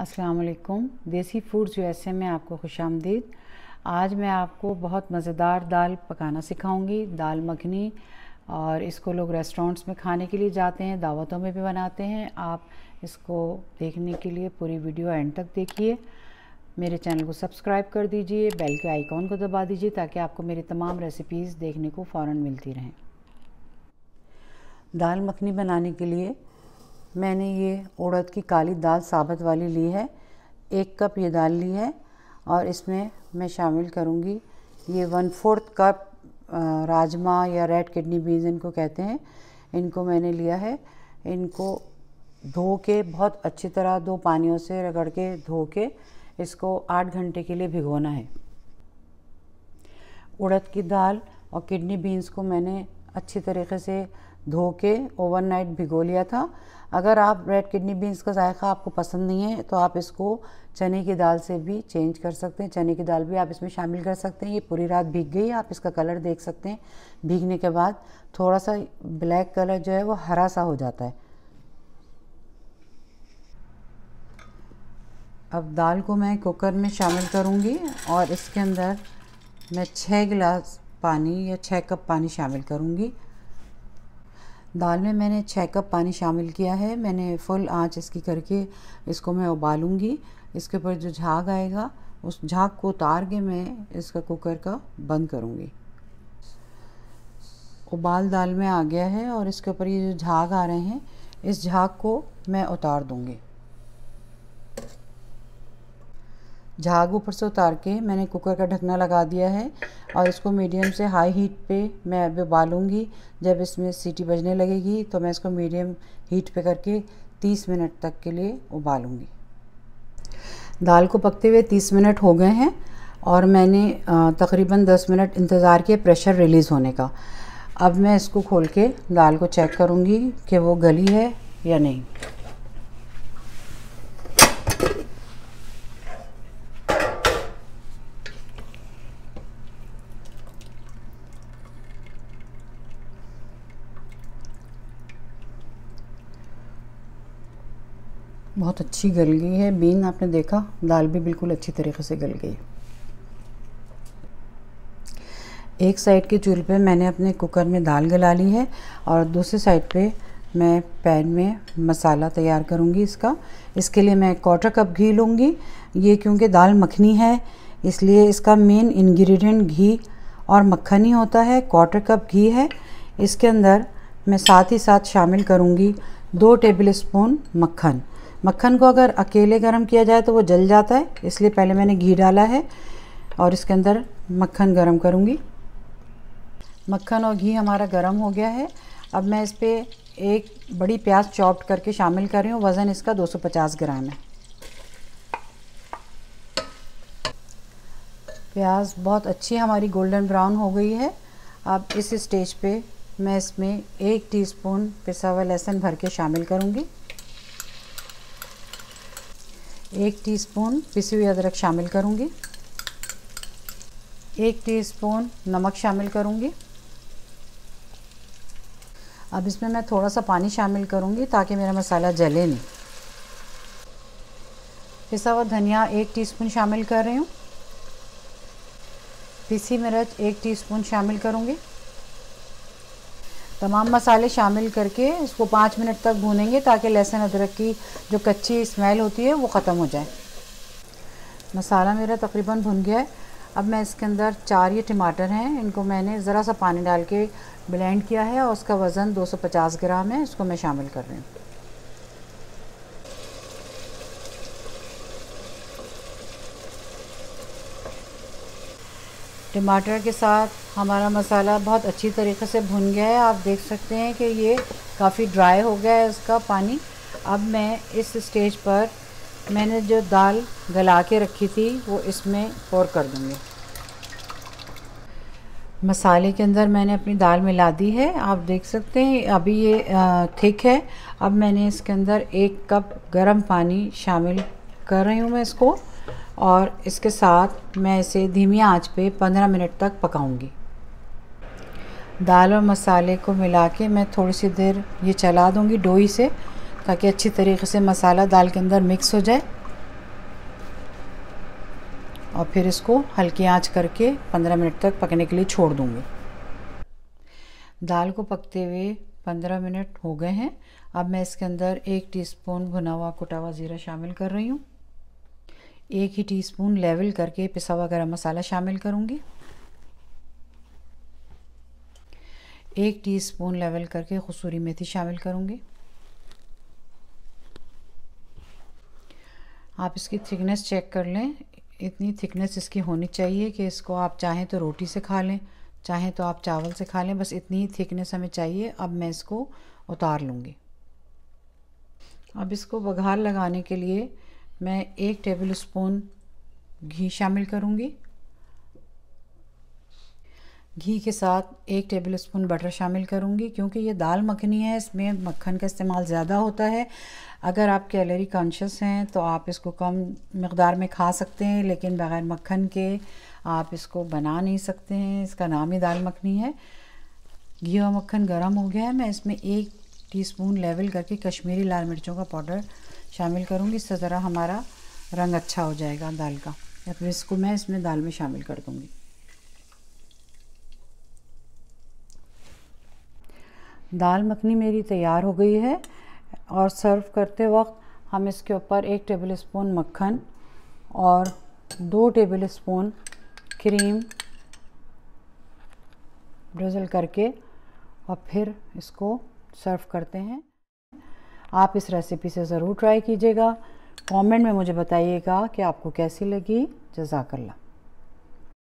असलकुम देसी foods USA में आपको खुश आमदीद आज मैं आपको बहुत मज़ेदार दाल पकाना सिखाऊंगी दाल मखनी और इसको लोग रेस्टोरेंट्स में खाने के लिए जाते हैं दावतों में भी बनाते हैं आप इसको देखने के लिए पूरी वीडियो एंड तक देखिए मेरे चैनल को सब्सक्राइब कर दीजिए बेल के आइकॉन को दबा दीजिए ताकि आपको मेरी तमाम रेसिपीज़ देखने को फ़ौर मिलती रहें दाल मखनी बनाने के लिए मैंने ये उड़द की काली दाल साबत वाली ली है एक कप ये दाल ली है और इसमें मैं शामिल करूँगी ये वन फोर्थ कप राजमा या रेड किडनी बीन्स इनको कहते हैं इनको मैंने लिया है इनको धो के बहुत अच्छी तरह दो पानियों से रगड़ के धो के इसको आठ घंटे के लिए भिगोना है उड़द की दाल और किडनी बीन्स को मैंने अच्छी तरीके से धो के ओवरनाइट भिगो लिया था अगर आप रेड किडनी बीन्स का जायका आपको पसंद नहीं है तो आप इसको चने की दाल से भी चेंज कर सकते हैं चने की दाल भी आप इसमें शामिल कर सकते हैं ये पूरी रात भीग गई आप इसका कलर देख सकते हैं भीगने के बाद थोड़ा सा ब्लैक कलर जो है वो हरा सा हो जाता है अब दाल को मैं कुकर में शामिल करूँगी और इसके अंदर मैं छः गिलास पानी या छः कप पानी शामिल करूँगी दाल में मैंने छः कप पानी शामिल किया है मैंने फुल आँच इसकी करके इसको मैं उबालूँगी इसके ऊपर जो झाग आएगा उस झाग को उतार के मैं इसका कुकर का बंद करूँगी उबाल दाल में आ गया है और इसके ऊपर ये जो झाग आ रहे हैं इस झाग को मैं उतार दूँगी झाग ऊपर से उतार के मैंने कुकर का ढकना लगा दिया है और इसको मीडियम से हाई हीट पे मैं अब उबालूँगी जब इसमें सीटी बजने लगेगी तो मैं इसको मीडियम हीट पे करके 30 मिनट तक के लिए उबालूँगी दाल को पकते हुए 30 मिनट हो गए हैं और मैंने तकरीबन 10 मिनट इंतज़ार किया प्रेशर रिलीज़ होने का अब मैं इसको खोल के दाल को चेक करूँगी कि वो गली है या नहीं बहुत अच्छी गल गई है बीन आपने देखा दाल भी बिल्कुल अच्छी तरीके से गल गई एक साइड के चूल्हे पे मैंने अपने कुकर में दाल गला ली है और दूसरी साइड पे मैं पैन में मसाला तैयार करूँगी इसका इसके लिए मैं क्वार्टर कप घी लूँगी ये क्योंकि दाल मखनी है इसलिए इसका मेन इंग्रेडिएंट घी और मक्खन ही होता है क्वार्टर कप घी है इसके अंदर मैं साथ ही साथ शामिल करूँगी दो टेबल स्पून मक्खन मक्खन को अगर अकेले गर्म किया जाए तो वो जल जाता है इसलिए पहले मैंने घी डाला है और इसके अंदर मक्खन गर्म करूँगी मक्खन और घी हमारा गर्म हो गया है अब मैं इस पर एक बड़ी प्याज चॉप्ड करके शामिल कर रही हूँ वज़न इसका 250 ग्राम है प्याज बहुत अच्छी हमारी गोल्डन ब्राउन हो गई है अब इस स्टेज पे मैं इसमें एक टीस्पून पिसा हुआ लहसुन भर के शामिल करूँगी एक टीस्पून पिसी हुई अदरक शामिल करूँगी एक टीस्पून नमक शामिल करूँगी अब इसमें मैं थोड़ा सा पानी शामिल करूँगी ताकि मेरा मसाला जले नहीं पिसा हुआ धनिया एक टीस्पून शामिल कर रही हूँ पिसी मिर्च एक टीस्पून शामिल करूँगी तमाम मसाले शामिल करके इसको पाँच मिनट तक भूनेंगे ताकि लहसुन अदरक की जो कच्ची स्मेल होती है वो ख़त्म हो जाए मसाला मेरा तकरीबन भुन गया है अब मैं इसके अंदर चार ये टमाटर हैं इनको मैंने ज़रा सा पानी डाल के ब्लेंड किया है और उसका वज़न 250 ग्राम है इसको मैं शामिल कर रही हूँ टमाटर के साथ हमारा मसाला बहुत अच्छी तरीके से भुन गया है आप देख सकते हैं कि ये काफ़ी ड्राई हो गया है इसका पानी अब मैं इस स्टेज पर मैंने जो दाल गला के रखी थी वो इसमें पोर कर दूँगी मसाले के अंदर मैंने अपनी दाल मिला दी है आप देख सकते हैं अभी ये थिक है अब मैंने इसके अंदर एक कप गरम पानी शामिल कर रही हूँ मैं इसको और इसके साथ मैं इसे धीमी आंच पे 15 मिनट तक पकाऊंगी दाल और मसाले को मिला के मैं थोड़ी सी देर ये चला दूंगी डोई से ताकि अच्छी तरीके से मसाला दाल के अंदर मिक्स हो जाए और फिर इसको हल्की आंच करके 15 मिनट तक पकने के लिए छोड़ दूंगी दाल को पकते हुए 15 मिनट हो गए हैं अब मैं इसके अंदर एक टीस्पून भुना हुआ कुटा हुआ ज़ीरा शामिल कर रही हूँ एक ही टीस्पून लेवल करके पिसा हुआ गरम मसाला शामिल करूँगी एक टीस्पून लेवल करके खसूरी मेथी शामिल करूँगी आप इसकी थिकनेस चेक कर लें इतनी थिकनेस इसकी होनी चाहिए कि इसको आप चाहें तो रोटी से खा लें चाहें तो आप चावल से खा लें बस इतनी ही थिकनेस हमें चाहिए अब मैं इसको उतार लूँगी अब इसको बघार लगाने के लिए मैं एक टेबल स्पून घी शामिल करूँगी घी के साथ एक टेबल स्पून बटर शामिल करूँगी क्योंकि ये दाल मखनी है इसमें मक्खन का इस्तेमाल ज़्यादा होता है अगर आप कैलरी कॉन्शियस हैं तो आप इसको कम मकदार में खा सकते हैं लेकिन बग़ैर मक्खन के आप इसको बना नहीं सकते हैं इसका नाम ही दाल मखनी है घी और मक्खन गर्म हो गया है मैं इसमें एक टीस्पून लेवल करके कश्मीरी लाल मिर्चों का पाउडर शामिल करूँगी इससे ज़रा हमारा रंग अच्छा हो जाएगा दाल का या फिर इसको मैं इसमें दाल में शामिल कर दूँगी दाल मखनी मेरी तैयार हो गई है और सर्व करते वक्त हम इसके ऊपर एक टेबल स्पून मक्खन और दो टेबल स्पून क्रीम ड्रिजल करके और फिर इसको सर्व करते हैं आप इस रेसिपी से ज़रूर ट्राई कीजिएगा कमेंट में मुझे बताइएगा कि आपको कैसी लगी जजाकल्ला